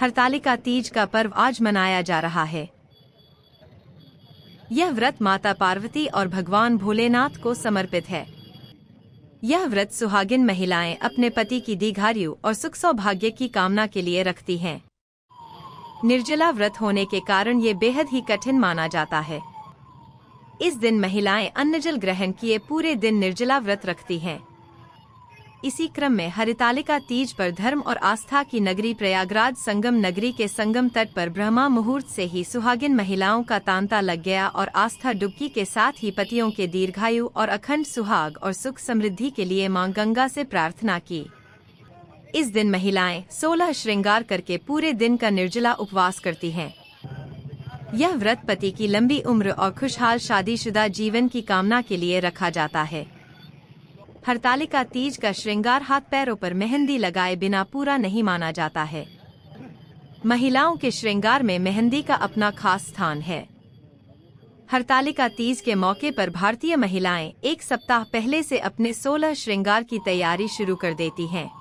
हरतालिका तीज का पर्व आज मनाया जा रहा है यह व्रत माता पार्वती और भगवान भोलेनाथ को समर्पित है यह व्रत सुहागिन महिलाएं अपने पति की दीघार्यु और सुख सौभाग्य की कामना के लिए रखती हैं। निर्जला व्रत होने के कारण ये बेहद ही कठिन माना जाता है इस दिन महिलाएं अन्न जल ग्रहण किए पूरे दिन निर्जला व्रत रखती हैं इसी क्रम में हरितालिका तीज पर धर्म और आस्था की नगरी प्रयागराज संगम नगरी के संगम तट पर ब्रह्मा मुहूर्त से ही सुहागिन महिलाओं का तांता लग गया और आस्था डुबकी के साथ ही पतियों के दीर्घायु और अखंड सुहाग और सुख समृद्धि के लिए मां गंगा से प्रार्थना की इस दिन महिलाएं सोलह श्रृंगार करके पूरे दिन का निर्जला उपवास करती हैं। यह व्रत पति की लंबी उम्र और खुशहाल शादीशुदा जीवन की कामना के लिए रखा जाता है हड़तालिका तीज का श्रृंगार हाथ पैरों पर मेहंदी लगाए बिना पूरा नहीं माना जाता है महिलाओं के श्रृंगार में मेहंदी का अपना खास स्थान है हरतालिका तीज के मौके पर भारतीय महिलाएं एक सप्ताह पहले से अपने 16 श्रृंगार की तैयारी शुरू कर देती हैं